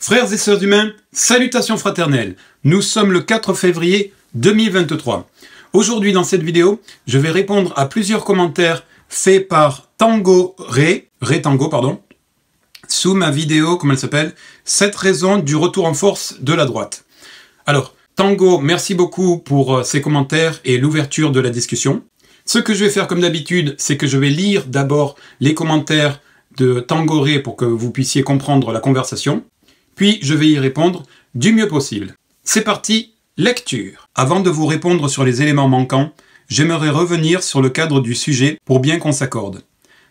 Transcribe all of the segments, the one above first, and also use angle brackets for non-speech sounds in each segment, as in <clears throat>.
Frères et sœurs humains, salutations fraternelles. Nous sommes le 4 février 2023. Aujourd'hui dans cette vidéo, je vais répondre à plusieurs commentaires faits par Tango Ré, Ré Tango pardon, sous ma vidéo, comment elle s'appelle, 7 raisons du retour en force de la droite. Alors, Tango, merci beaucoup pour euh, ces commentaires et l'ouverture de la discussion. Ce que je vais faire comme d'habitude, c'est que je vais lire d'abord les commentaires de Tango Ré pour que vous puissiez comprendre la conversation puis je vais y répondre du mieux possible. C'est parti, lecture. Avant de vous répondre sur les éléments manquants, j'aimerais revenir sur le cadre du sujet pour bien qu'on s'accorde.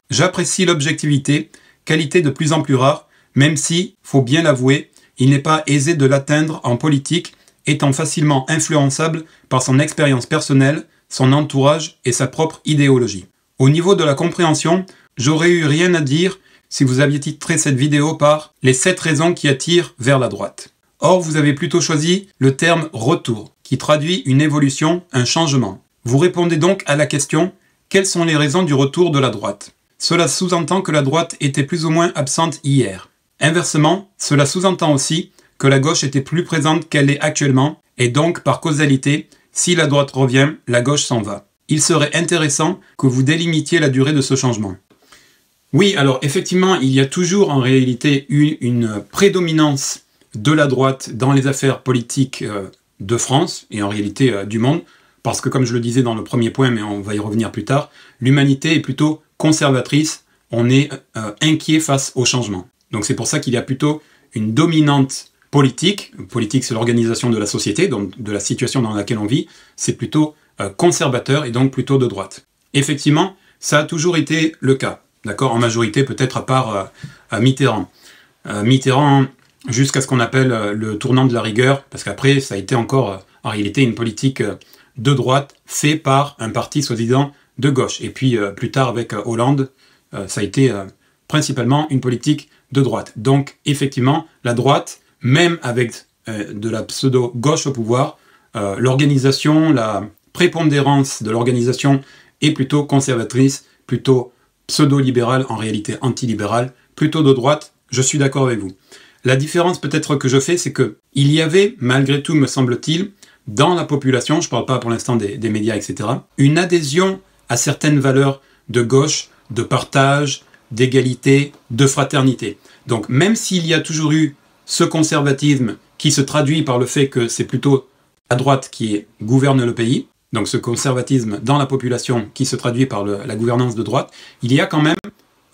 J'apprécie l'objectivité, qualité de plus en plus rare, même si, faut bien l'avouer, il n'est pas aisé de l'atteindre en politique, étant facilement influençable par son expérience personnelle, son entourage et sa propre idéologie. Au niveau de la compréhension, j'aurais eu rien à dire si vous aviez titré cette vidéo par Les 7 raisons qui attirent vers la droite. Or, vous avez plutôt choisi le terme retour, qui traduit une évolution, un changement. Vous répondez donc à la question Quelles sont les raisons du retour de la droite Cela sous-entend que la droite était plus ou moins absente hier. Inversement, cela sous-entend aussi que la gauche était plus présente qu'elle est actuellement, et donc par causalité, si la droite revient, la gauche s'en va. Il serait intéressant que vous délimitiez la durée de ce changement. Oui, alors effectivement, il y a toujours en réalité eu une prédominance de la droite dans les affaires politiques euh, de France et en réalité euh, du monde, parce que comme je le disais dans le premier point, mais on va y revenir plus tard, l'humanité est plutôt conservatrice, on est euh, inquiet face au changement. Donc c'est pour ça qu'il y a plutôt une dominante politique, politique c'est l'organisation de la société, donc de la situation dans laquelle on vit, c'est plutôt conservateur et donc plutôt de droite. Effectivement, ça a toujours été le cas d'accord, en majorité peut-être à euh, à Mitterrand. Euh, Mitterrand jusqu'à ce qu'on appelle euh, le tournant de la rigueur, parce qu'après, ça a été encore, en réalité, une politique de droite faite par un parti soi-disant de gauche. Et puis, plus tard, avec Hollande, ça a été principalement une politique de droite. Donc, effectivement, la droite, même avec de la pseudo-gauche au pouvoir, l'organisation, la prépondérance de l'organisation est plutôt conservatrice, plutôt pseudo libéral en réalité anti libéral plutôt de droite, je suis d'accord avec vous. La différence peut-être que je fais, c'est que il y avait, malgré tout, me semble-t-il, dans la population, je ne parle pas pour l'instant des, médias, etc., une adhésion à certaines valeurs de gauche, de partage, d'égalité, de fraternité. Donc même s'il y a toujours eu ce conservatisme qui se traduit par le fait que c'est plutôt à droite qui gouverne le pays, donc ce conservatisme dans la population qui se traduit par la gouvernance de droite, il y a quand même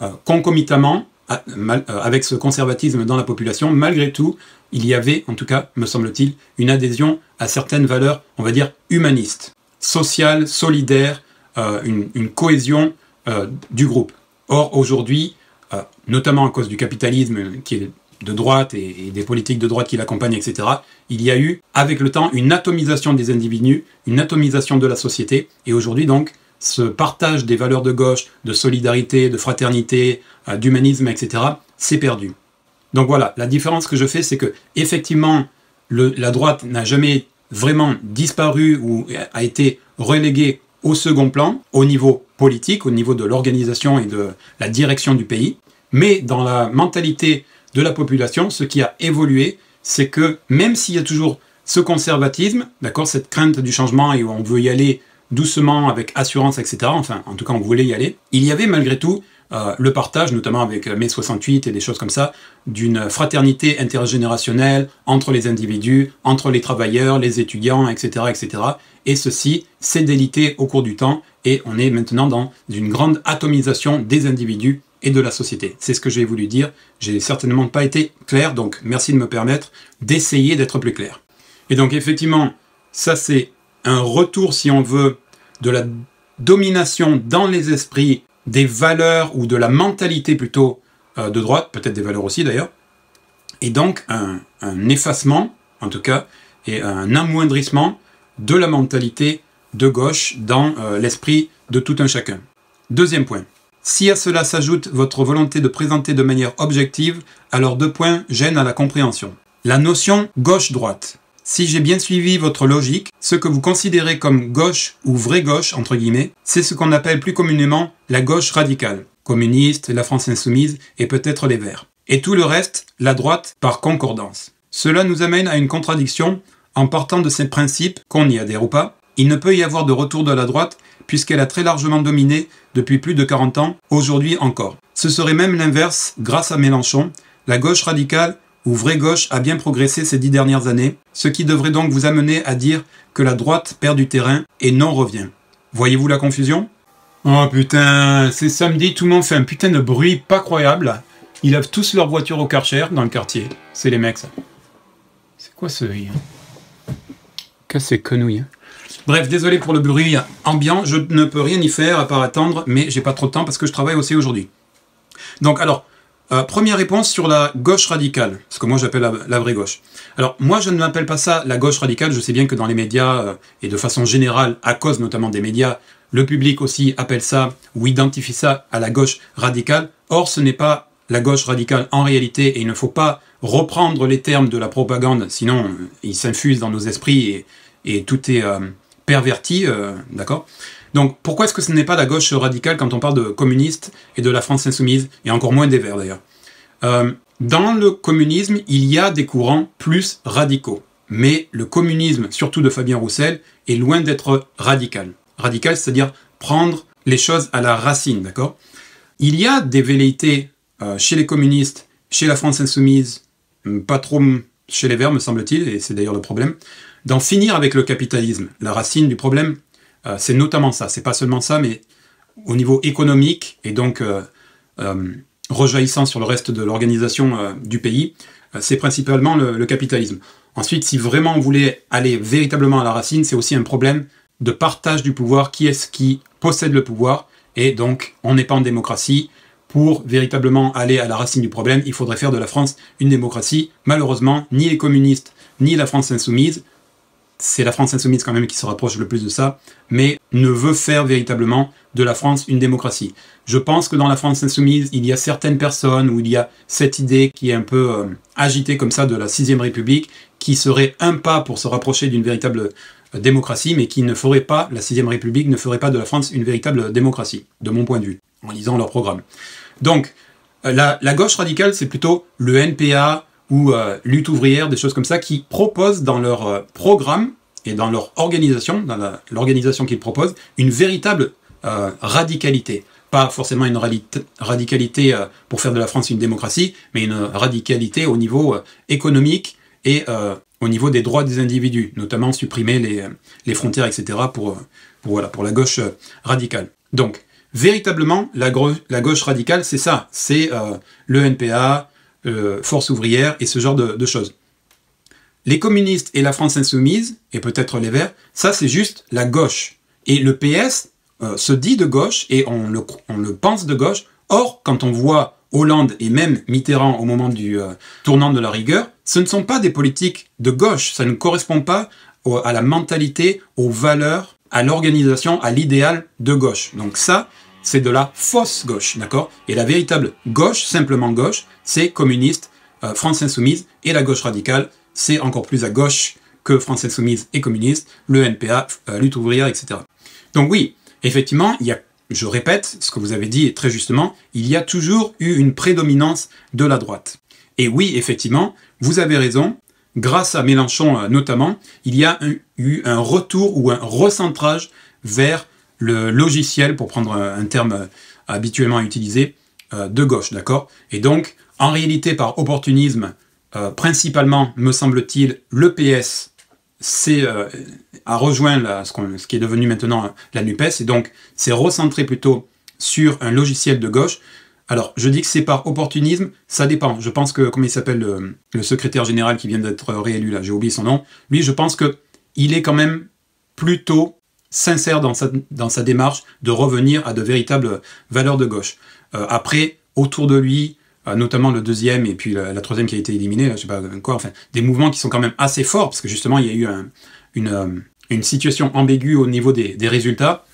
euh, concomitamment euh, avec ce conservatisme dans la population, malgré tout, il y avait, en tout cas, me semble-t-il, une adhésion à certaines valeurs, on va dire, humanistes, sociales, solidaires, euh, une, une, cohésion du groupe. Or, aujourd'hui, notamment à cause du capitalisme qui est de droite et, des politiques de droite qui l'accompagnent, etc., il y a eu, avec le temps, une atomisation des individus, une atomisation de la société, et aujourd'hui donc, ce partage des valeurs de gauche, de solidarité, de fraternité, euh, d'humanisme, etc., s'est perdu. Donc voilà, la différence que je fais, c'est que effectivement, la droite n'a jamais vraiment disparu ou a été reléguée au second plan, au niveau politique, au niveau de l'organisation et de la direction du pays. Mais dans la mentalité de la population, ce qui a évolué, c'est que même s'il y a toujours ce conservatisme, d'accord, cette crainte du changement et où on veut y aller doucement avec assurance, etc., enfin, en tout cas, on voulait y aller, il y avait malgré tout euh, le partage, notamment avec euh, mai 68 et des choses comme ça, d'une fraternité intergénérationnelle entre les individus, entre les travailleurs, les étudiants, etc., etc. Et ceci s'est délité au cours du temps et on est maintenant dans une grande atomisation des individus et de la société. C'est ce que j'ai voulu dire. J'ai certainement pas été clair, donc merci de me permettre d'essayer d'être plus clair. Et donc effectivement, ça c'est un retour, si on veut, de la domination dans les esprits des valeurs ou de la mentalité plutôt euh, de droite, peut-être des valeurs aussi d'ailleurs, et donc un, effacement, en tout cas, et un amoindrissement de la mentalité de gauche dans euh, l'esprit de tout un chacun. Deuxième point. Si à cela s'ajoute votre volonté de présenter de manière objective, alors deux points gênent à la compréhension. La notion gauche-droite. Si j'ai bien suivi votre logique, ce que vous considérez comme gauche ou vraie gauche, entre guillemets, c'est ce qu'on appelle plus communément la gauche radicale, communiste, la France insoumise et peut-être les Verts. Et tout le reste, la droite, par concordance. Cela nous amène à une contradiction en partant de ces principes, qu'on y adhère ou pas, il ne peut y avoir de retour de la droite puisqu'elle a très largement dominé depuis plus de 40 ans, aujourd'hui encore. Ce serait même l'inverse grâce à Mélenchon, la gauche radicale ou vraie gauche a bien progressé ces dix dernières années, ce qui devrait donc vous amener à dire que la droite perd du terrain et non revient. Voyez-vous la confusion Oh putain, c'est samedi, tout le monde fait un putain de bruit pas croyable. Ils lavent tous leurs voitures au Karcher dans le quartier. C'est les mecs ça. C'est quoi ce... que ces Bref, désolé pour le bruit ambiant, je ne peux rien y faire à part attendre, mais j'ai pas trop de temps parce que je travaille aussi aujourd'hui. Donc alors, euh, première réponse sur la gauche radicale, ce que moi j'appelle la, vraie gauche. Alors moi je ne m'appelle pas ça la gauche radicale, je sais bien que dans les médias, euh, et de façon générale, à cause notamment des médias, le public aussi appelle ça ou identifie ça à la gauche radicale. Or ce n'est pas la gauche radicale en réalité, et il ne faut pas reprendre les termes de la propagande, sinon euh, ils s'infusent dans nos esprits et tout est perverti, euh, d'accord Donc pourquoi est-ce que ce n'est pas la gauche radicale quand on parle de communistes et de la France insoumise, et encore moins des Verts d'ailleurs euh, Dans le communisme, il y a des courants plus radicaux, mais le communisme, surtout de Fabien Roussel, est loin d'être radical. Radical, c'est-à-dire prendre les choses à la racine, d'accord Il y a des velléités euh, chez les communistes, chez la France insoumise, pas trop chez les Verts, me semble-t-il, et c'est d'ailleurs le problème, d'en finir avec le capitalisme. La racine du problème, euh, c'est notamment ça. C'est pas seulement ça, mais au niveau économique et donc euh, euh, rejaillissant sur le reste de l'organisation du pays, c'est principalement le, le, capitalisme. Ensuite, si vraiment on voulait aller véritablement à la racine, c'est aussi un problème de partage du pouvoir. Qui est-ce qui possède le pouvoir Et donc, on n'est pas en démocratie. Pour véritablement aller à la racine du problème, il faudrait faire de la France une démocratie. Malheureusement, ni les communistes, ni la France insoumise c'est la France insoumise quand même qui se rapproche le plus de ça, mais ne veut faire véritablement de la France une démocratie. Je pense que dans la France insoumise, il y a certaines personnes où il y a cette idée qui est un peu euh, agitée comme ça de la sixième République, qui serait un pas pour se rapprocher d'une véritable euh, démocratie, mais qui ne ferait pas, la sixième République ne ferait pas de la France une véritable démocratie, de mon point de vue, en lisant leur programme. Donc, euh, la gauche radicale, c'est plutôt le NPA, euh, lutte ouvrière, des choses comme ça, qui proposent dans leur euh, programme et dans leur organisation, dans l'organisation qu'ils proposent, une véritable euh, radicalité. Pas forcément une radicalité pour faire de la France une démocratie, mais une radicalité au niveau économique et au niveau des droits des individus, notamment supprimer les, frontières, etc., pour, voilà, pour la gauche radicale. Donc, véritablement, la, la gauche radicale, c'est ça, c'est le NPA, euh, force ouvrière et ce genre de, choses. Les communistes et la France insoumise, et peut-être les Verts, ça c'est juste la gauche. Et le PS euh, se dit de gauche et on le, pense de gauche. Or, quand on voit Hollande et même Mitterrand au moment du euh, tournant de la rigueur, ce ne sont pas des politiques de gauche, ça ne correspond pas à la mentalité, aux valeurs, à l'organisation, à l'idéal de gauche. Donc ça, c'est de la fausse gauche, d'accord Et la véritable gauche, simplement gauche, c'est communiste, euh, France insoumise, et la gauche radicale, c'est encore plus à gauche que France insoumise et communiste, le NPA, euh, lutte ouvrière, etc. Donc oui, effectivement, il y a, je répète ce que vous avez dit très justement, il y a toujours eu une prédominance de la droite. Et oui, effectivement, vous avez raison, grâce à Mélenchon euh, notamment, il y a eu un retour ou un recentrage vers le logiciel, pour prendre un terme euh, habituellement utilisé, euh, de gauche, d'accord Et donc, en réalité, par opportunisme, euh, principalement, me semble-t-il, le PS a rejoint ce, qui est devenu maintenant la NUPES, et donc s'est recentré plutôt sur un logiciel de gauche. Alors, je dis que c'est par opportunisme, ça dépend. Je pense que, comment il s'appelle, le, secrétaire général qui vient d'être réélu, là, j'ai oublié son nom, lui, je pense que il est quand même plutôt sincère dans sa, dans sa démarche de revenir à de véritables valeurs de gauche. Euh, après, autour de lui, euh, notamment le deuxième et puis la, troisième qui a été éliminée, je sais pas quoi, enfin, des mouvements qui sont quand même assez forts, parce que justement, il y a eu euh, une, situation ambiguë au niveau des, résultats.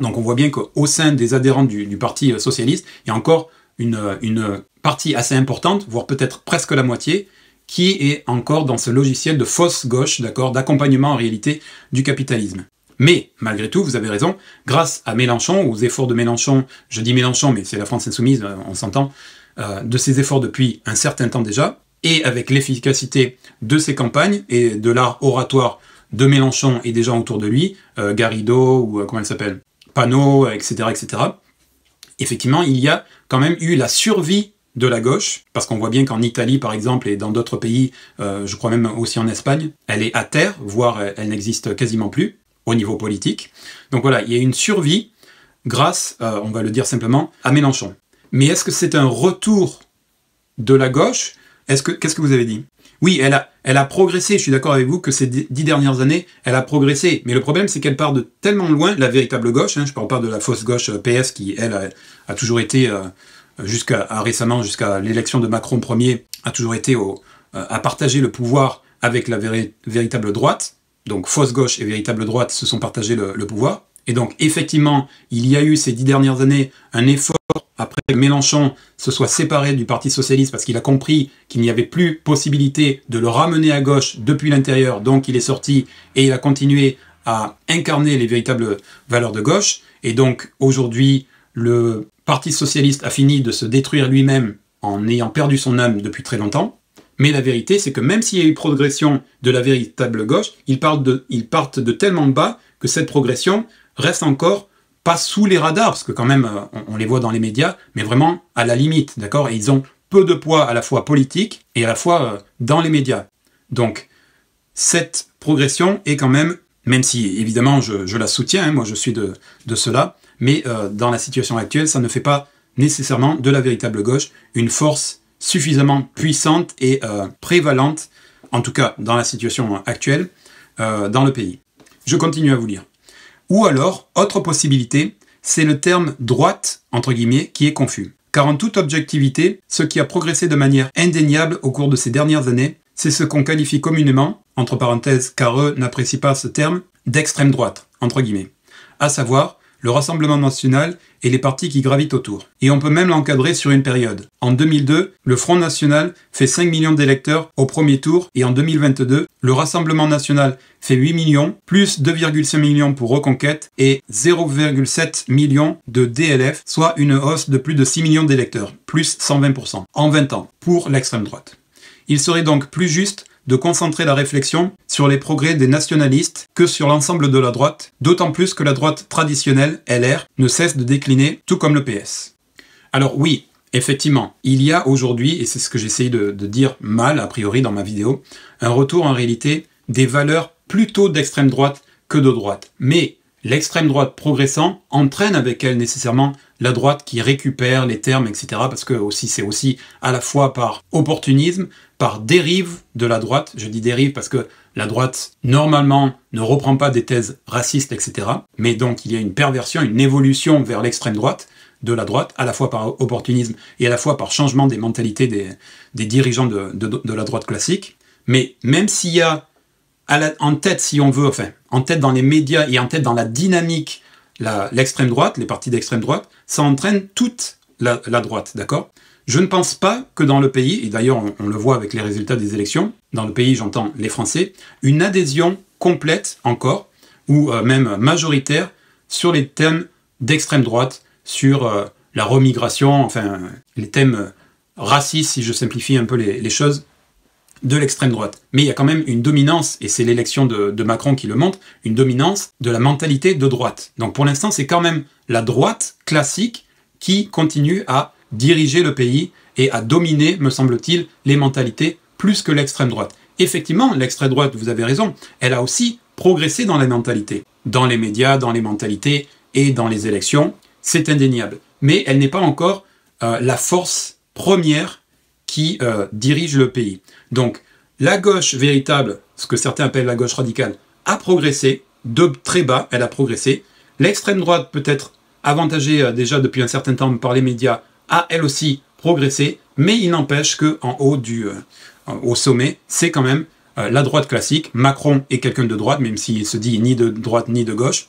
Donc on voit bien qu'au sein des adhérents du, Parti socialiste, il y a encore une partie assez importante, voire peut-être presque la moitié, qui est encore dans ce logiciel de fausse gauche, d'accord, d'accompagnement en réalité du capitalisme. Mais, malgré tout, vous avez raison, grâce à Mélenchon, aux efforts de Mélenchon, je dis Mélenchon, mais c'est la France insoumise, euh, on s'entend, euh, de ses efforts depuis un certain temps déjà, et avec l'efficacité de ses campagnes et de l'art oratoire de Mélenchon et des gens autour de lui, euh, Garrido ou comment elle s'appelle, Panot, etc., etc., effectivement, il y a quand même eu la survie de la gauche, parce qu'on voit bien qu'en Italie, par exemple, et dans d'autres pays, je crois même aussi en Espagne, elle est à terre, voire elle n'existe quasiment plus au niveau politique. Donc voilà, il y a une survie grâce, euh, on va le dire simplement, à Mélenchon. Mais est-ce que c'est un retour de la gauche Qu'est-ce que vous avez dit Oui, elle a, elle a progressé, je suis d'accord avec vous que ces dix dernières années, elle a progressé. Mais le problème, c'est qu'elle part de tellement loin, la véritable gauche, hein, je parle pas de la fausse gauche euh, PS qui, elle, a, toujours été, euh, jusqu'à récemment, jusqu'à l'élection de Macron premier, a toujours été à partager le pouvoir avec la véritable droite donc fausse gauche et véritable droite, se sont partagés le, pouvoir. Et donc, effectivement, il y a eu ces dix dernières années un effort après que Mélenchon se soit séparé du Parti Socialiste parce qu'il a compris qu'il n'y avait plus possibilité de le ramener à gauche depuis l'intérieur. Donc, il est sorti et il a continué à incarner les véritables valeurs de gauche. Et donc, aujourd'hui, le Parti Socialiste a fini de se détruire lui-même en ayant perdu son âme depuis très longtemps. Mais la vérité, c'est que même s'il y a eu progression de la véritable gauche, ils partent de, tellement bas que cette progression reste encore pas sous les radars, parce que quand même, euh, on, les voit dans les médias, mais vraiment à la limite, d'accord Et ils ont peu de poids à la fois politique et à la fois euh, dans les médias. Donc, cette progression est quand même, même si évidemment je, la soutiens, hein, moi je suis de, cela, mais euh, dans la situation actuelle, ça ne fait pas nécessairement de la véritable gauche une force suffisamment puissante et euh, prévalente, en tout cas dans la situation actuelle, euh, dans le pays. Je continue à vous lire. Ou alors, autre possibilité, c'est le terme droite, entre guillemets, qui est confus. Car en toute objectivité, ce qui a progressé de manière indéniable au cours de ces dernières années, c'est ce qu'on qualifie communément, entre parenthèses car eux n'apprécient pas ce terme, d'extrême droite, entre guillemets. À savoir, le Rassemblement national et les partis qui gravitent autour. Et on peut même l'encadrer sur une période. En 2002, le Front national fait 5 millions d'électeurs au premier tour et en 2022, le Rassemblement national fait 8 millions, plus 2,5 millions pour Reconquête et 0,7 millions de DLF, soit une hausse de plus de 6 millions d'électeurs, plus 120%, en 20 ans, pour l'extrême droite. Il serait donc plus juste de concentrer la réflexion sur les progrès des nationalistes que sur l'ensemble de la droite, d'autant plus que la droite traditionnelle, LR, ne cesse de décliner, tout comme le PS. Alors oui, effectivement, il y a aujourd'hui, et c'est ce que j'essaye de, dire mal a priori dans ma vidéo, un retour en réalité des valeurs plutôt d'extrême droite que de droite. Mais l'extrême droite progressant entraîne avec elle nécessairement la droite qui récupère les termes, etc. Parce que aussi c'est aussi à la fois par opportunisme, par dérive de la droite. Je dis dérive parce que la droite, normalement, ne reprend pas des thèses racistes, etc. Mais donc, il y a une perversion, une évolution vers l'extrême droite, de la droite, à la fois par opportunisme et à la fois par changement des mentalités des, dirigeants de, la droite classique. Mais même s'il y a en tête, si on veut, enfin, en tête dans les médias et en tête dans la dynamique, l'extrême droite, les partis d'extrême droite, ça entraîne toute la droite, d'accord je ne pense pas que dans le pays, et d'ailleurs on, le voit avec les résultats des élections, dans le pays j'entends les Français, une adhésion complète encore, ou euh, même majoritaire, sur les thèmes d'extrême droite, sur euh, la remigration, enfin les thèmes euh, racistes, si je simplifie un peu les, choses, de l'extrême droite. Mais il y a quand même une dominance, et c'est l'élection de, Macron qui le montre, une dominance de la mentalité de droite. Donc pour l'instant, c'est quand même la droite classique qui continue à diriger le pays et à dominer, me semble-t-il, les mentalités plus que l'extrême droite. Effectivement, l'extrême droite, vous avez raison, elle a aussi progressé dans la mentalité, dans les médias, dans les mentalités et dans les élections, c'est indéniable. Mais elle n'est pas encore euh, la force première qui euh, dirige le pays. Donc, la gauche véritable, ce que certains appellent la gauche radicale, a progressé, de très bas, elle a progressé. L'extrême droite peut être avantagée euh, déjà depuis un certain temps par les médias, a elle aussi progressé, mais il n'empêche que en haut du, euh, au sommet, c'est quand même euh, la droite classique. Macron est quelqu'un de droite, même s'il se dit ni de droite ni de gauche.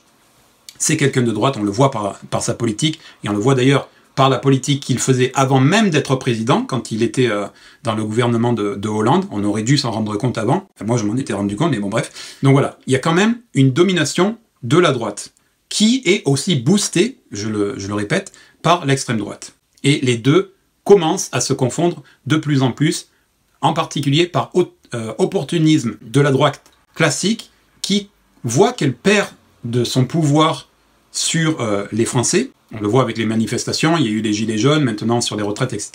C'est quelqu'un de droite, on le voit par, par sa politique, et on le voit d'ailleurs par la politique qu'il faisait avant même d'être président, quand il était euh, dans le gouvernement de, Hollande. On aurait dû s'en rendre compte avant. Moi, je m'en étais rendu compte, mais bon, bref. Donc voilà, il y a quand même une domination de la droite, qui est aussi boostée, je le répète, par l'extrême droite. Et les deux commencent à se confondre de plus en plus, en particulier par euh, opportunisme de la droite classique qui voit qu'elle perd de son pouvoir sur euh, les Français. On le voit avec les manifestations, il y a eu les Gilets jaunes, maintenant sur les retraites, etc.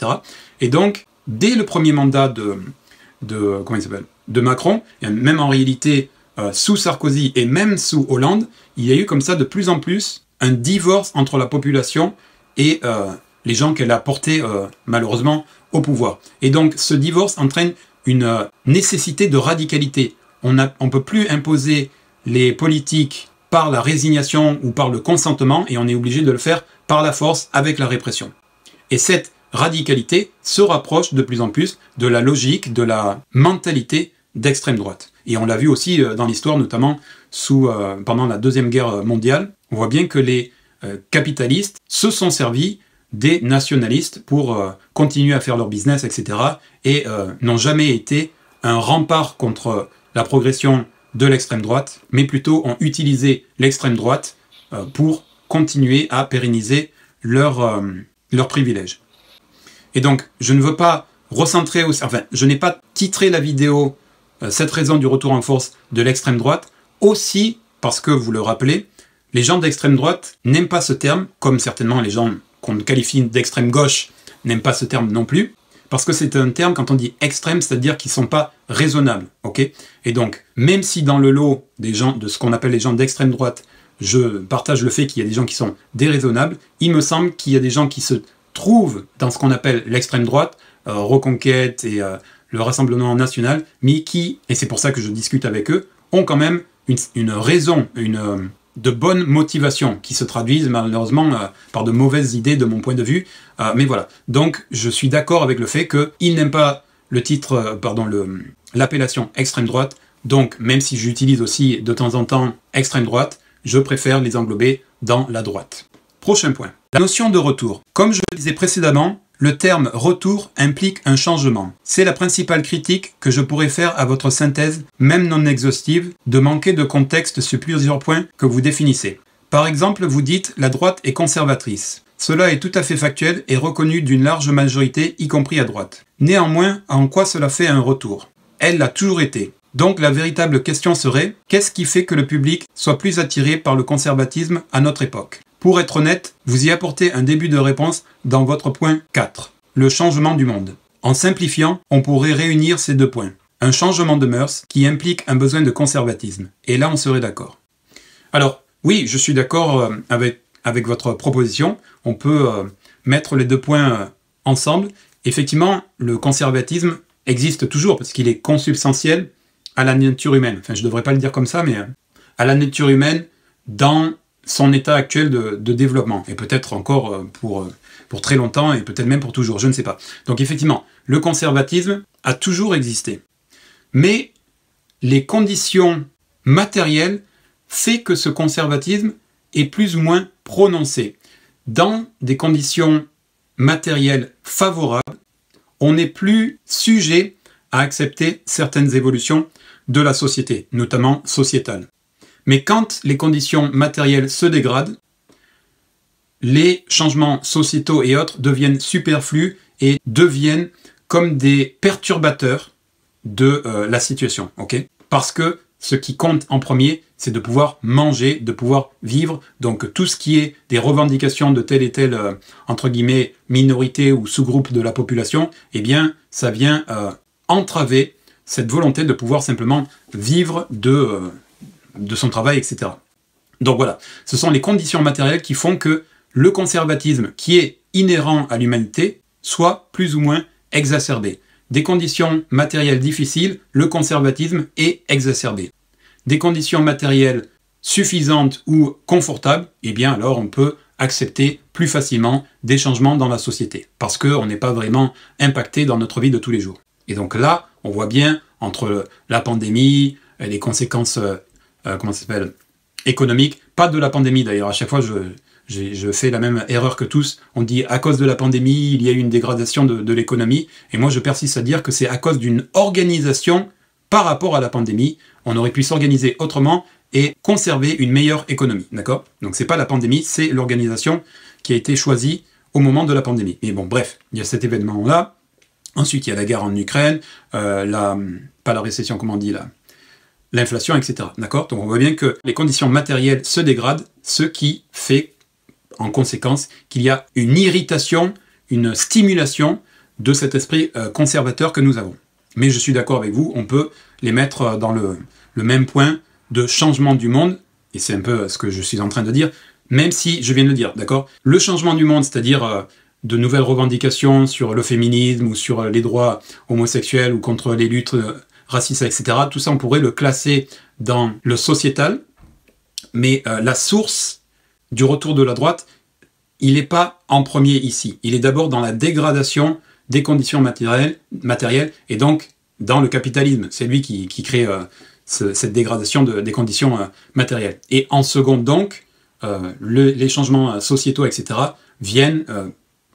Et donc, dès le premier mandat de, de, de Macron, même en réalité euh, sous Sarkozy et même sous Hollande, il y a eu comme ça de plus en plus un divorce entre la population et, les gens qu'elle a portés euh, malheureusement au pouvoir. Et donc ce divorce entraîne une euh, nécessité de radicalité. On ne peut plus imposer les politiques par la résignation ou par le consentement et on est obligé de le faire par la force avec la répression. Et cette radicalité se rapproche de plus en plus de la logique, de la mentalité d'extrême droite. Et on l'a vu aussi euh, dans l'histoire, notamment sous, pendant la Deuxième Guerre mondiale. On voit bien que les capitalistes se sont servis des nationalistes pour euh, continuer à faire leur business, etc. Et euh, n'ont jamais été un rempart contre la progression de l'extrême droite, mais plutôt ont utilisé l'extrême droite euh, pour continuer à pérenniser leurs leur privilèges. Et donc, je ne veux pas recentrer, enfin, je n'ai pas titré la vidéo cette raison du retour en force de l'extrême droite, aussi parce que, vous le rappelez, les gens d'extrême droite n'aiment pas ce terme, comme certainement les gens qu'on qualifie d'extrême gauche, n'aime pas ce terme non plus, parce que c'est un terme, quand on dit extrême, c'est-à-dire qu'ils ne sont pas raisonnables. ok et donc, même si dans le lot des gens, de ce qu'on appelle les gens d'extrême droite, je partage le fait qu'il y a des gens qui sont déraisonnables, il me semble qu'il y a des gens qui se trouvent dans ce qu'on appelle l'extrême droite, euh, Reconquête et euh, le Rassemblement national, mais qui, et c'est pour ça que je discute avec eux, ont quand même une raison, une, euh, de bonnes motivations qui se traduisent malheureusement euh, par de mauvaises idées de mon point de vue. Euh, mais voilà. Donc je suis d'accord avec le fait qu'il n'aime pas le titre, euh, l'appellation extrême droite. Donc même si j'utilise aussi de temps en temps extrême droite, je préfère les englober dans la droite. Prochain point. La notion de retour. Comme je le disais précédemment, le terme retour implique un changement. C'est la principale critique que je pourrais faire à votre synthèse, même non exhaustive, de manquer de contexte sur plusieurs points que vous définissez. Par exemple, vous dites la droite est conservatrice. Cela est tout à fait factuel et reconnu d'une large majorité, y compris à droite. Néanmoins, en quoi cela fait un retour Elle l'a toujours été. Donc la véritable question serait, qu'est-ce qui fait que le public soit plus attiré par le conservatisme à notre époque pour être honnête, vous y apportez un début de réponse dans votre point 4, le changement du monde. En simplifiant, on pourrait réunir ces deux points. Un changement de mœurs qui implique un besoin de conservatisme. Et là, on serait d'accord. Alors, oui, je suis d'accord euh, avec, votre proposition. On peut euh, mettre les deux points euh, ensemble. Effectivement, le conservatisme existe toujours parce qu'il est consubstantiel à la nature humaine. Enfin, je ne devrais pas le dire comme ça, mais à la nature humaine dans son état actuel de, développement, et peut-être encore euh, pour, euh, pour très longtemps, et peut-être même pour toujours, je ne sais pas. Donc effectivement, le conservatisme a toujours existé. Mais les conditions matérielles font que ce conservatisme est plus ou moins prononcé. Dans des conditions matérielles favorables, on n'est plus sujet à accepter certaines évolutions de la société, notamment sociétale. Mais quand les conditions matérielles se dégradent, les changements sociétaux et autres deviennent superflus et deviennent comme des perturbateurs de euh, la situation. ok Parce que ce qui compte en premier, c'est de pouvoir manger, de pouvoir vivre. Donc tout ce qui est des revendications de telle et telle, euh, entre guillemets, minorité ou sous-groupe de la population, eh bien, ça vient euh, entraver cette volonté de pouvoir simplement vivre de de son travail, etc. Donc voilà, ce sont les conditions matérielles qui font que le conservatisme qui est inhérent à l'humanité soit plus ou moins exacerbé. Des conditions matérielles difficiles, le conservatisme est exacerbé. Des conditions matérielles suffisantes ou confortables, eh bien alors on peut accepter plus facilement des changements dans la société, parce qu'on n'est pas vraiment impacté dans notre vie de tous les jours. Et donc là, on voit bien, entre la pandémie, les conséquences euh, euh, comment ça s'appelle, économique, pas de la pandémie d'ailleurs. À chaque fois, je, je, fais la même erreur que tous. On dit à cause de la pandémie, il y a eu une dégradation de, l'économie. Et moi, je persiste à dire que c'est à cause d'une organisation par rapport à la pandémie. On aurait pu s'organiser autrement et conserver une meilleure économie. D'accord Donc, c'est pas la pandémie, c'est l'organisation qui a été choisie au moment de la pandémie. Mais bon, bref, il y a cet événement-là. Ensuite, il y a la guerre en Ukraine, euh, pas la récession, comment on dit là, l'inflation, etc. D'accord Donc on voit bien que les conditions matérielles se dégradent, ce qui fait en conséquence qu'il y a une irritation, une stimulation de cet esprit euh, conservateur que nous avons. Mais je suis d'accord avec vous, on peut les mettre euh, dans le, même point de changement du monde, et c'est un peu euh, ce que je suis en train de dire, même si je viens de le dire, d'accord Le changement du monde, c'est-à-dire de nouvelles revendications sur le féminisme ou sur les droits homosexuels ou contre les luttes racisme, etc., tout ça, on pourrait le classer dans le sociétal, mais euh, la source du retour de la droite, il n'est pas en premier ici. Il est d'abord dans la dégradation des conditions matérielles, matérielles et donc dans le capitalisme. C'est lui qui, crée euh, cette dégradation des conditions euh, matérielles. Et en seconde donc, les changements sociétaux, etc., viennent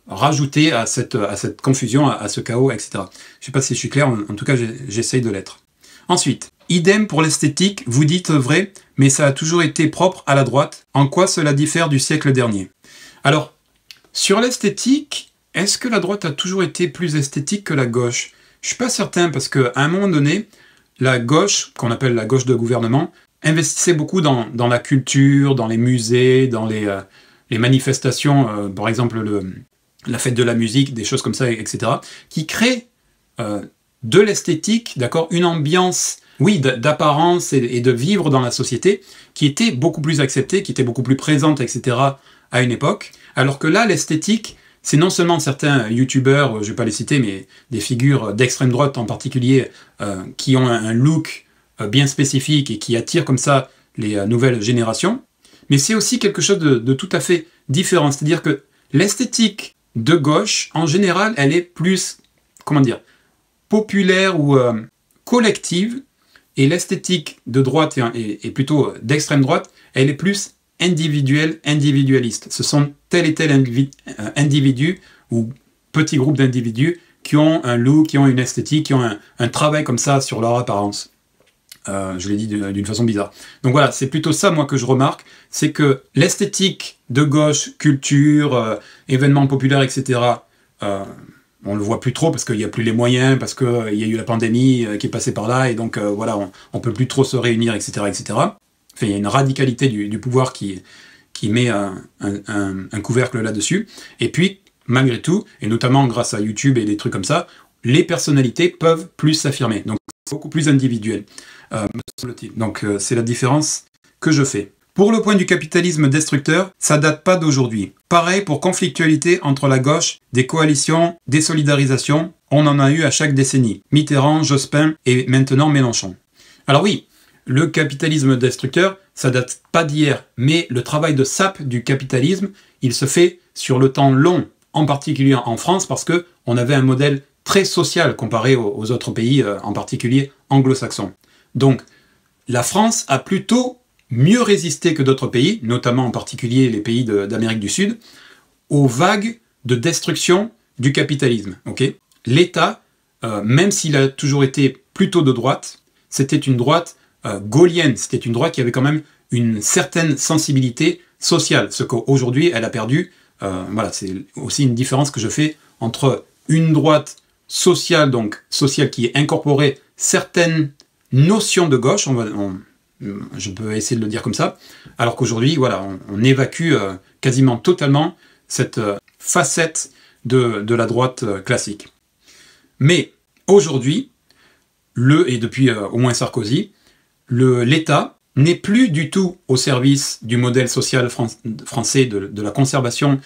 rajouter à cette, à cette confusion, à, ce chaos, etc. Je ne sais pas si je suis clair, en, tout cas j'essaye de l'être. Ensuite, idem pour l'esthétique, vous dites vrai, mais ça a toujours été propre à la droite. En quoi cela diffère du siècle dernier Alors, sur l'esthétique, est-ce que la droite a toujours été plus esthétique que la gauche Je ne suis pas certain parce qu'à un moment donné, la gauche, qu'on appelle la gauche de gouvernement, investissait beaucoup dans, la culture, dans les musées, dans les, euh, manifestations, euh, par exemple le, la fête de la musique, des choses comme ça, etc., qui créent euh, de l'esthétique, d'accord, une ambiance, oui, d'apparence et de vivre dans la société, qui était beaucoup plus acceptée, qui était beaucoup plus présente, etc., à une époque. Alors que là, l'esthétique, c'est non seulement certains youtubeurs, euh, je vais pas les citer, mais des figures d'extrême droite en particulier, euh, qui ont un look bien spécifique et qui attirent comme ça les nouvelles générations, mais c'est aussi quelque chose de, de tout à fait différent. C'est-à-dire que l'esthétique de gauche, en général, elle est plus, comment dire, populaire ou euh, collective, et l'esthétique de droite et, plutôt d'extrême droite, elle est plus individuelle, individualiste. Ce sont tel et tel euh, individu, ou petit groupe d'individus qui ont un look, qui ont une esthétique, qui ont un travail comme ça sur leur apparence. Euh, je l'ai dit d'une façon bizarre. Donc voilà, c'est plutôt ça, moi, que je remarque, c'est que l'esthétique de gauche, culture, événement euh, événements populaires, etc., euh, on le voit plus trop parce qu'il n'y a plus les moyens, parce qu'il euh, y a eu la pandémie qui est passée par là, et donc voilà, on, ne peut plus trop se réunir, etc., etc. Enfin, il y a une radicalité du, pouvoir qui, qui met un, un, un couvercle là-dessus. Et puis, malgré tout, et notamment grâce à YouTube et des trucs comme ça, les personnalités peuvent plus s'affirmer. Donc, c'est beaucoup plus individuel. Euh, Donc euh, c'est la différence que je fais. Pour le point du capitalisme destructeur, ça date pas d'aujourd'hui. Pareil pour conflictualité entre la gauche, des coalitions, des solidarisations, on en a eu à chaque décennie. Mitterrand, Jospin et maintenant Mélenchon. Alors oui, le capitalisme destructeur, ça date pas d'hier, mais le travail de sape du capitalisme, il se fait sur le temps long, en particulier en France, parce que on avait un modèle très social comparé aux autres pays, euh, en particulier anglo-saxons. Donc, la France a plutôt mieux résisté que d'autres pays, notamment en particulier les pays d'Amérique du Sud, aux vagues de destruction du capitalisme. L'État, euh, même s'il a toujours été plutôt de droite, c'était une droite euh, gaullienne, c'était une droite qui avait quand même une certaine sensibilité sociale, ce qu'aujourd'hui elle a perdu. Euh, voilà, c'est aussi une différence que je fais entre une droite sociale, donc sociale qui est incorporée certaines notion de gauche, on je peux essayer de le dire comme ça, alors qu'aujourd'hui, voilà, on, évacue euh, quasiment totalement cette euh, facette de, la droite euh, classique. Mais aujourd'hui, le, et depuis au moins Sarkozy, l'État n'est plus du tout au service du modèle social français de, la conservation,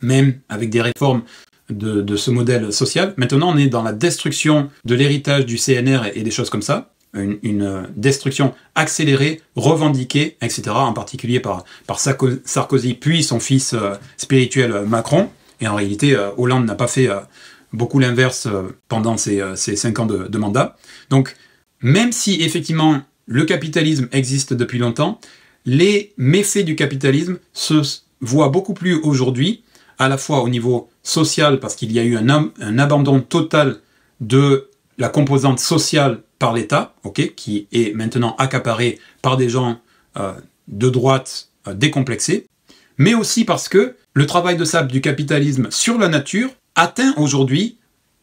même avec des réformes de, ce modèle social. Maintenant, on est dans la destruction de l'héritage du CNR et des choses comme ça une, destruction accélérée, revendiquée, etc., en particulier par, par Sarkozy, puis son fils euh, spirituel euh, Macron. Et en réalité, euh, Hollande n'a pas fait beaucoup l'inverse pendant ses, ses, cinq ans de, mandat. Donc, même si effectivement le capitalisme existe depuis longtemps, les méfaits du capitalisme se voient beaucoup plus aujourd'hui, à la fois au niveau social, parce qu'il y a eu un, un abandon total de la composante sociale par l'État, ok, qui est maintenant accaparé par des gens euh, de droite euh, décomplexés, mais aussi parce que le travail de sable du capitalisme sur la nature atteint aujourd'hui,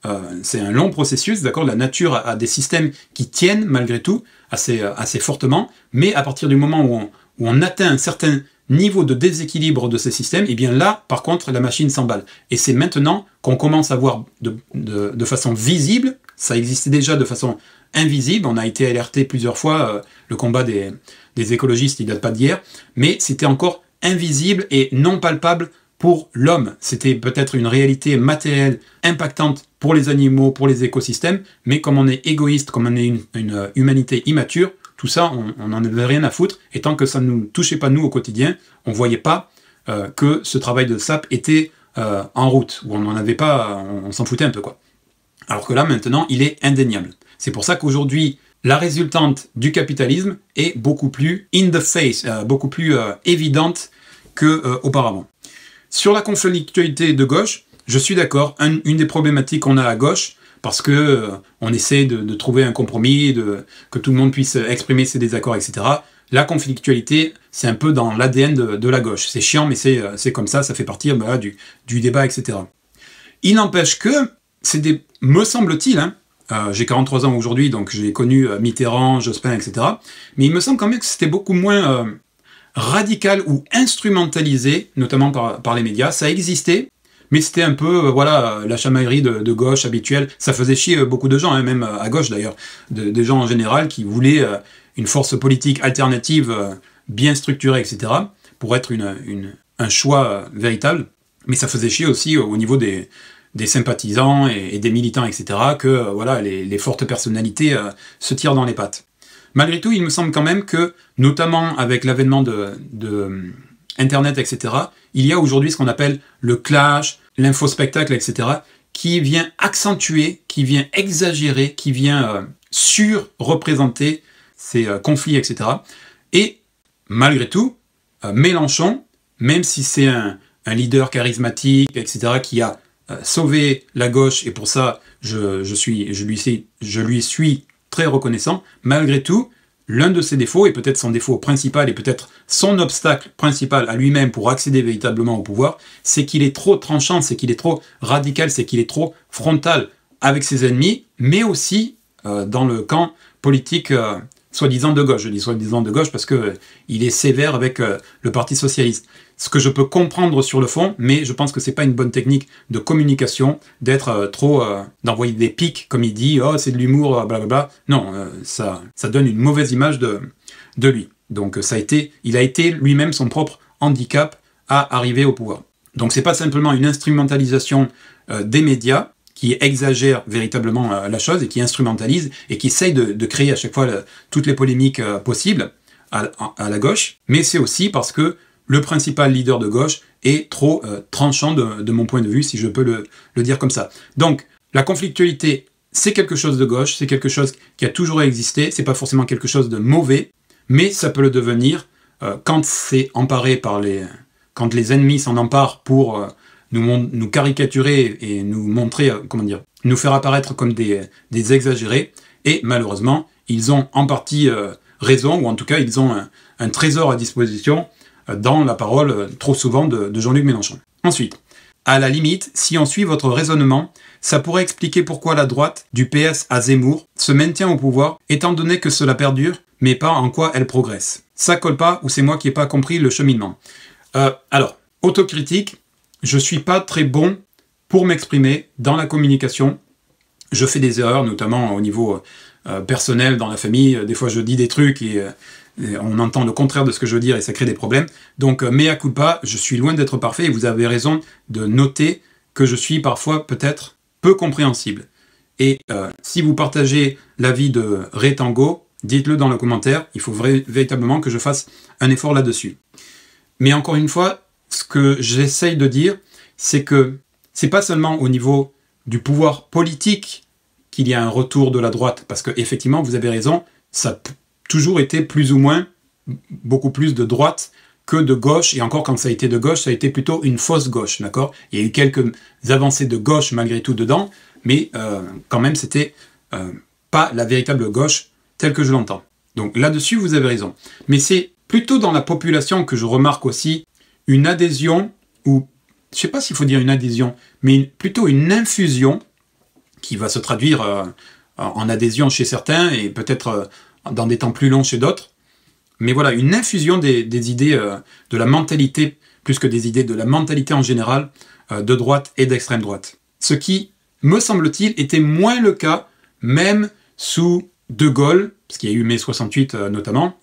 euh, c'est un long processus, d'accord, la nature a, des systèmes qui tiennent malgré tout assez, assez fortement, mais à partir du moment où on, atteint un certain niveau de déséquilibre de ces systèmes, et eh bien là, par contre, la machine s'emballe. Et c'est maintenant qu'on commence à voir de, de, façon visible, ça existait déjà de façon invisible. On a été alerté plusieurs fois, euh, le combat des, écologistes, il date pas d'hier, mais c'était encore invisible et non palpable pour l'homme. C'était peut-être une réalité matérielle impactante pour les animaux, pour les écosystèmes, mais comme on est égoïste, comme on est une, euh, humanité immature, tout ça, on n'en avait rien à foutre, et tant que ça ne nous touchait pas nous au quotidien, on ne voyait pas euh, que ce travail de sap était en route, ou on n'en avait pas, on s'en foutait un peu quoi. Alors que là maintenant, il est indéniable. C'est pour ça qu'aujourd'hui, la résultante du capitalisme est beaucoup plus in the face, euh, beaucoup plus euh, évidente qu'auparavant. Euh, auparavant. Sur la conflictualité de gauche, je suis d'accord, une des problématiques qu'on a à gauche, parce que on essaie de, trouver un compromis, de, que tout le monde puisse exprimer ses désaccords, etc. La conflictualité, c'est un peu dans l'ADN de, la gauche. C'est chiant, mais c'est comme ça, ça fait partie bah, du, débat, etc. Il n'empêche que, c'est me semble-t-il, hein, euh, j'ai 43 ans aujourd'hui, donc j'ai connu euh, Mitterrand, Jospin, etc. Mais il me semble quand même que c'était beaucoup moins euh, radical ou instrumentalisé, notamment par, les médias. Ça existait, mais c'était un peu voilà la chamaillerie de, gauche habituelle. Ça faisait chier beaucoup de gens, hein, même à gauche d'ailleurs, des gens en général qui voulaient une force politique alternative bien structurée, etc., pour être une, un choix véritable. Mais ça faisait chier aussi au niveau des, des sympathisants et, des militants, etc., que euh, voilà, les, fortes personnalités euh, se tirent dans les pattes. Malgré tout, il me semble quand même que, notamment avec l'avènement de, euh, Internet, etc., il y a aujourd'hui ce qu'on appelle le clash, l'infospectacle, etc., qui vient accentuer, qui vient exagérer, qui vient sur surreprésenter ces conflits, etc. Et malgré tout, Mélenchon, même si c'est un, leader charismatique, etc., qui a euh, sauver la gauche, et pour ça, je, suis, je, lui, suis, très reconnaissant. Malgré tout, l'un de ses défauts, et peut-être son défaut principal, et peut-être son obstacle principal à lui-même pour accéder véritablement au pouvoir, c'est qu'il est trop tranchant, c'est qu'il est trop radical, c'est qu'il est trop frontal avec ses ennemis, mais aussi euh, dans le camp politique euh, soi-disant de gauche. Je dis soi-disant de gauche parce qu'il est sévère avec le Parti socialiste ce que je peux comprendre sur le fond, mais je pense que c'est pas une bonne technique de communication d'être euh, trop euh, d'envoyer des pics comme il dit, oh c'est de l'humour, blablabla. Euh, non, ça ça donne une mauvaise image de de lui. Donc ça a été, il a été lui-même son propre handicap à arriver au pouvoir. Donc c'est pas simplement une instrumentalisation des médias, qui exagère véritablement la chose et qui instrumentalise et qui essaye de, créer à chaque fois toutes les polémiques possibles à, la gauche, mais c'est aussi parce que le principal leader de gauche est trop euh, tranchant de, mon point de vue, si je peux le, dire comme ça. Donc, la conflictualité, c'est quelque chose de gauche, c'est quelque chose qui a toujours existé, c'est pas forcément quelque chose de mauvais, mais ça peut le devenir euh, quand c'est emparé par les... quand les ennemis s'en emparent pour... Euh, nous, nous, caricaturer et nous montrer, comment dire, nous faire apparaître comme des, exagérés. Et malheureusement, ils ont en partie raison, ou en tout cas, ils ont un trésor à disposition dans la parole trop souvent de, Jean-Luc Mélenchon. Ensuite, à la limite, si on suit votre raisonnement, ça pourrait expliquer pourquoi la droite, du PS à Zemmour, se maintient au pouvoir, étant donné que cela perdure, mais pas en quoi elle progresse. Ça colle pas, ou c'est moi qui ai pas compris le cheminement. Euh, alors, autocritique, je suis pas très bon pour m'exprimer dans la communication. Je fais des erreurs, notamment au niveau euh, personnel, dans la famille. Des fois, je dis des trucs et, euh, euh, on entend le contraire de ce que je veux dire et ça crée des problèmes. Donc, euh, mea culpa, je suis loin d'être parfait et vous avez raison de noter que je suis parfois peut-être peu compréhensible. Et euh, si vous partagez l'avis de Tango, dites-le dans le commentaire. Il faut véritablement que je fasse un effort là-dessus. Mais encore une fois, ce que j'essaye de dire, c'est que c'est pas seulement au niveau du pouvoir politique qu'il y a un retour de la droite, parce que effectivement, vous avez raison, ça, toujours été plus ou moins beaucoup plus de droite que de gauche, et encore quand ça a été de gauche, ça a été plutôt une fausse gauche, d'accord Il y a eu quelques avancées de gauche malgré tout dedans, mais euh, quand même c'était euh, pas la véritable gauche telle que je l'entends. Donc là-dessus, vous avez raison. Mais c'est plutôt dans la population que je remarque aussi une adhésion, ou je sais pas s'il faut dire une adhésion, mais plutôt une infusion qui va se traduire euh, en adhésion chez certains et peut-être dans des temps plus longs chez d'autres. Mais voilà, une infusion des, idées euh, de la mentalité, plus que des idées de la mentalité en général, euh, de droite et d'extrême droite. Ce qui, me semble-t-il, était moins le cas, même sous De Gaulle, parce qu'il y a eu mai 68 euh, notamment,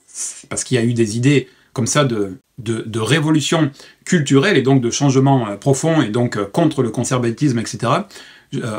parce qu'il y a eu des idées comme ça de, de, de, révolution culturelle et donc de changement profond et donc contre le conservatisme, etc.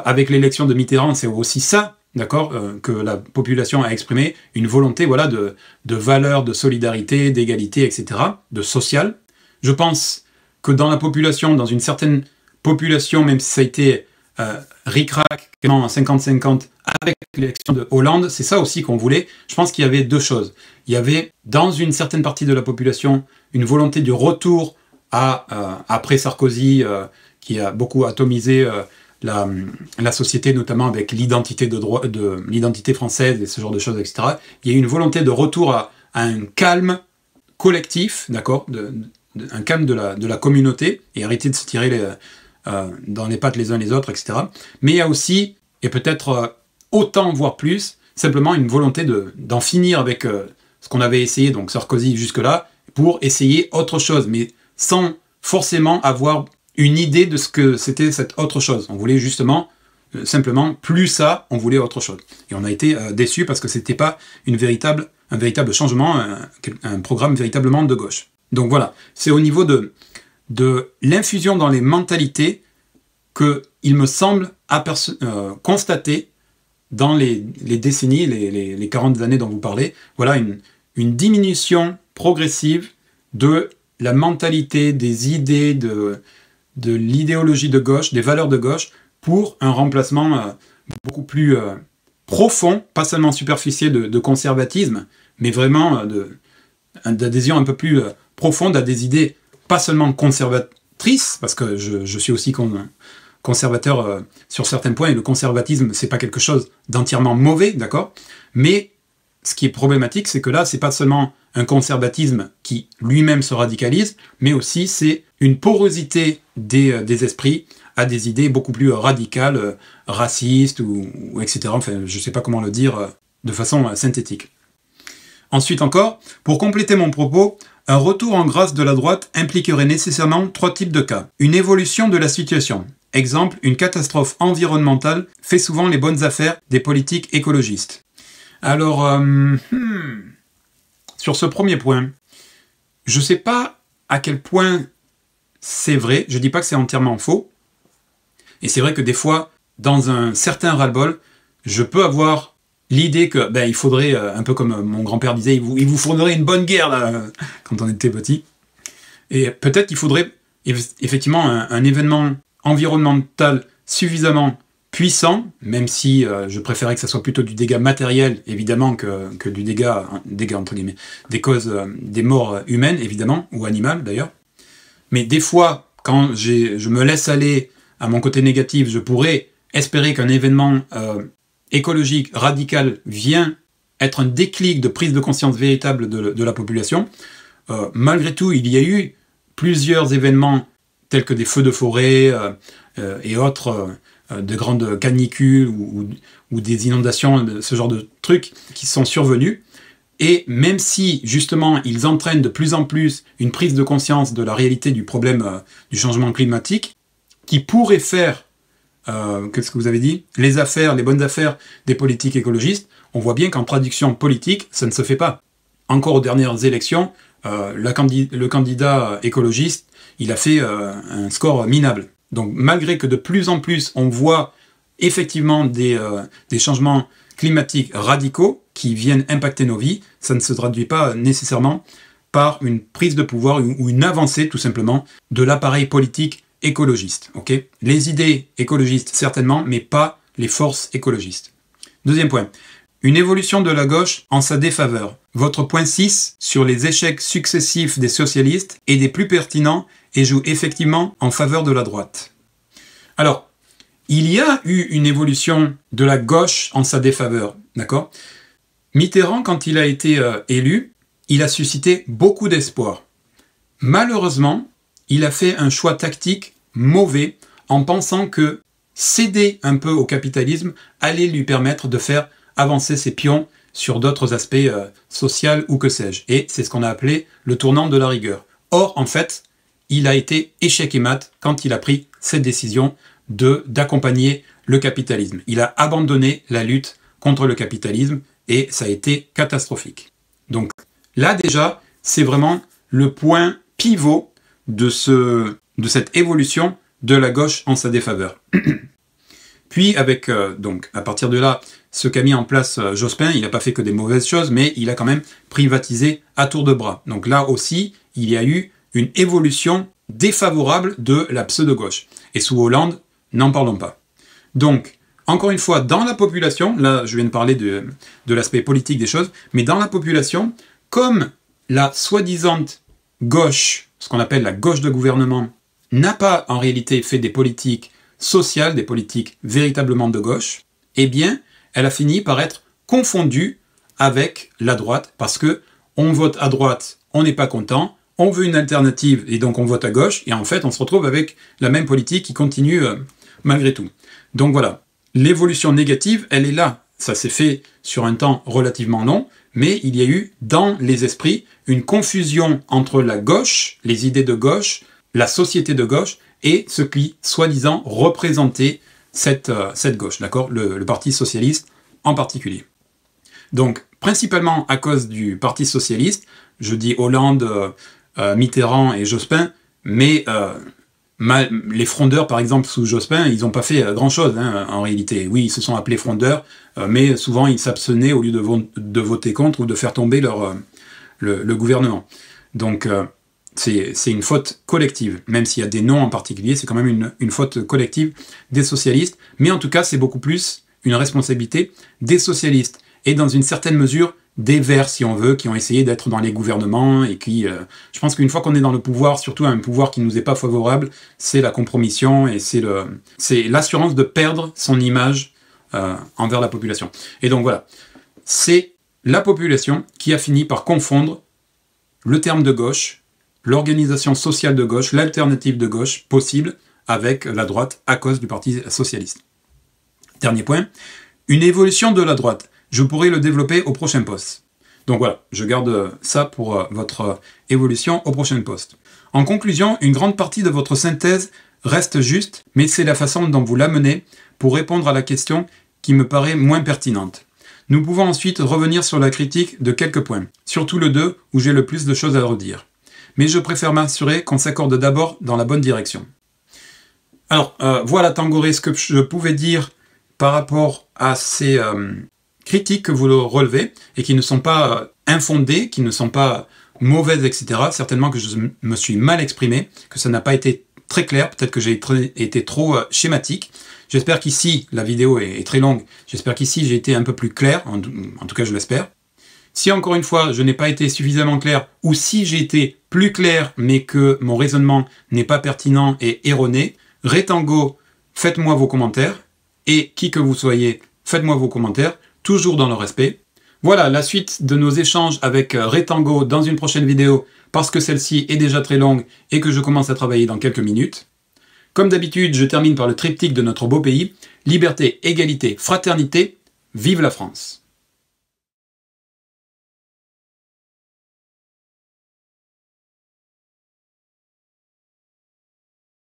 avec l'élection de Mitterrand, c'est aussi ça d'accord, euh, que la population a exprimé une volonté voilà, de, valeur, de solidarité, d'égalité, etc., de social. Je pense que dans la population, dans une certaine population, même si ça a été euh, ric-rac, en 50-50 avec l'élection de Hollande, c'est ça aussi qu'on voulait. Je pense qu'il y avait deux choses. Il y avait, dans une certaine partie de la population, une volonté du retour à, euh, après Sarkozy, euh, qui a beaucoup atomisé la, la société, notamment avec l'identité de, de l'identité française et ce genre de choses, etc. Il y a une volonté de retour à, un calme collectif, d'accord, un calme de la, de la communauté et arrêter de se tirer les, euh, dans les pattes les uns les autres, etc. Mais il y a aussi, et peut-être euh, autant voire plus, simplement une volonté d'en finir avec euh, ce qu'on avait essayé, donc Sarkozy jusque-là, pour essayer autre chose, mais sans forcément avoir une idée de ce que c'était cette autre chose. On voulait justement euh, simplement plus ça, on voulait autre chose. Et on a été euh, déçu parce que c'était pas une véritable, un véritable changement, un, programme véritablement de gauche. Donc voilà, c'est au niveau de, de l'infusion dans les mentalités que il me semble euh, constater dans les, décennies, les, 40 années dont vous parlez, voilà une, une diminution progressive de la mentalité, des idées, de, de l'idéologie de gauche, des valeurs de gauche, pour un remplacement euh, beaucoup plus euh, profond, pas seulement superficiel de, conservatisme, mais vraiment euh, d'adhésion un peu plus profonde à des idées pas seulement conservatrices, parce que je, suis aussi conservateur sur certains points, et le conservatisme, c'est pas quelque chose d'entièrement mauvais, d'accord Mais ce qui est problématique, c'est que là, c'est pas seulement un conservatisme qui lui-même se radicalise, mais aussi c'est une porosité euh, des, esprits à des idées beaucoup plus euh, radicales, euh, racistes, ou, etc. Enfin, je ne sais pas comment le dire de façon synthétique. Ensuite encore, pour compléter mon propos, un retour en grâce de la droite impliquerait nécessairement trois types de cas. Une évolution de la situation. Exemple, une catastrophe environnementale fait souvent les bonnes affaires des politiques écologistes. Alors, hmm, sur ce premier point, je ne sais pas à quel point c'est vrai, je ne dis pas que c'est entièrement faux, et c'est vrai que des fois, dans un certain ras-le-bol, je peux avoir l'idée que ben, il faudrait, euh, un peu comme euh, mon grand-père disait, il vous, faudrait une bonne guerre là, <laughs> quand on était petit. Et peut-être qu'il faudrait effectivement un, événement environnemental suffisamment puissant, même si euh, je préférais que ça soit plutôt du dégât matériel, évidemment, que, du dégât, des causes, des morts humaines, évidemment, ou animales d'ailleurs. Mais des fois, quand je me laisse aller à mon côté négatif, je pourrais espérer qu'un événement euh, écologique radical vient être un déclic de prise de conscience véritable de, la population. Euh, malgré tout, il y a eu plusieurs événements tels que des feux de forêt euh, et autres, de grandes canicules ou, des inondations, ce genre de trucs qui sont survenus et même si justement ils entraînent de plus en plus une prise de conscience de la réalité du problème euh, du changement climatique, qui pourrait faire, euh, qu'est-ce que vous avez dit, les affaires, les bonnes affaires des politiques écologistes, on voit bien qu'en traduction politique, ça ne se fait pas. Encore aux dernières élections, euh, le candidat écologiste, il a fait un score minable. Donc malgré que de plus en plus on voit effectivement des, des changements climatiques radicaux qui viennent impacter nos vies, ça ne se traduit pas nécessairement par une prise de pouvoir ou une avancée tout simplement de l'appareil politique écologiste. ok les idées écologistes certainement, mais pas les forces écologistes. Deuxième point, une évolution de la gauche en sa défaveur. Votre point 6 sur les échecs successifs des socialistes est des plus pertinents et joue effectivement en faveur de la droite. Alors, il y a eu une évolution de la gauche en sa défaveur, d'accord Mitterrand, quand il a été euh, élu, il a suscité beaucoup d'espoir. Malheureusement, il a fait un choix tactique mauvais en pensant que céder un peu au capitalisme allait lui permettre de faire avancer ses pions sur d'autres aspects euh, sociaux ou que sais-je. Et c'est ce qu'on a appelé le tournant de la rigueur. Or, en fait, il a été échec et mat quand il a pris cette décision de d'accompagner le capitalisme. Il a abandonné la lutte contre le capitalisme et ça a été catastrophique. Donc là déjà, c'est vraiment le point pivot de, ce, de cette évolution de la gauche en sa défaveur. <clears throat> Puis avec euh, donc à partir de là, ce qu'a mis en place euh, Jospin, il n'a pas fait que des mauvaises choses, mais il a quand même privatisé à tour de bras. Donc là aussi, il y a eu une évolution défavorable de la pseudo-gauche. Et sous Hollande, N'en parlons pas. Donc, encore une fois, dans la population, là je viens de parler de, l'aspect politique des choses, mais dans la population, comme la soi-disant gauche, ce qu'on appelle la gauche de gouvernement, n'a pas en réalité fait des politiques sociales, des politiques véritablement de gauche, eh bien, elle a fini par être confondue avec la droite, parce que on vote à droite, on n'est pas content, on veut une alternative, et donc on vote à gauche, et en fait on se retrouve avec la même politique qui continue euh, malgré tout. Donc voilà, l'évolution négative, elle est là. Ça s'est fait sur un temps relativement long, mais il y a eu dans les esprits une confusion entre la gauche, les idées de gauche, la société de gauche et ce qui, soi-disant, représentait cette, euh, cette gauche, d'accord le, Parti socialiste en particulier. Donc, principalement à cause du Parti socialiste, je dis Hollande, euh, euh, Mitterrand et Jospin, mais les frondeurs, par exemple, sous Jospin, ils n'ont pas fait euh, grand-chose hein, en réalité. Oui, ils se sont appelés frondeurs, euh, mais souvent ils s'abstenaient au lieu de, voter contre ou de faire tomber leur, euh, le, gouvernement. Donc c'est une faute collective. Même s'il y a des noms en particulier, c'est quand même une, faute collective des socialistes. Mais en tout cas, c'est beaucoup plus une responsabilité des socialistes. Et dans une certaine mesure, des verts, si on veut, qui ont essayé d'être dans les gouvernements et qui, euh, je pense qu'une fois qu'on est dans le pouvoir, surtout un pouvoir qui nous est pas favorable, c'est la compromission et c'est le, c'est l'assurance de perdre son image euh, envers la population. Et donc voilà, c'est la population qui a fini par confondre le terme de gauche, l'organisation sociale de gauche, l'alternative de gauche possible avec la droite à cause du Parti socialiste. Dernier point, une évolution de la droite je pourrai le développer au prochain poste. Donc voilà, je garde ça pour euh, votre euh, évolution au prochain poste. En conclusion, une grande partie de votre synthèse reste juste, mais c'est la façon dont vous l'amenez pour répondre à la question qui me paraît moins pertinente. Nous pouvons ensuite revenir sur la critique de quelques points, surtout le 2 où j'ai le plus de choses à redire. Mais je préfère m'assurer qu'on s'accorde d'abord dans la bonne direction. Alors, euh, voilà Tangoré ce que je pouvais dire par rapport à ces, critiques que vous relevez et qui ne sont pas euh, infondées, qui ne sont pas mauvaises, etc. Certainement que je me suis mal exprimé, que ça n'a pas été très clair, peut-être que j'ai été trop euh, schématique. J'espère qu'ici, la vidéo est très longue, j'espère qu'ici j'ai été un peu plus clair, en tout cas je l'espère. Si encore une fois je n'ai pas été suffisamment clair, ou si j'ai été plus clair mais que mon raisonnement n'est pas pertinent et erroné, Rétango, faites-moi vos commentaires, et qui que vous soyez, faites-moi vos commentaires, toujours dans le respect. Voilà la suite de nos échanges avec euh, Retango dans une prochaine vidéo parce que celle-ci est déjà très longue et que je commence à travailler dans quelques minutes. Comme d'habitude, je termine par le triptyque de notre beau pays, liberté, égalité, fraternité, vive la France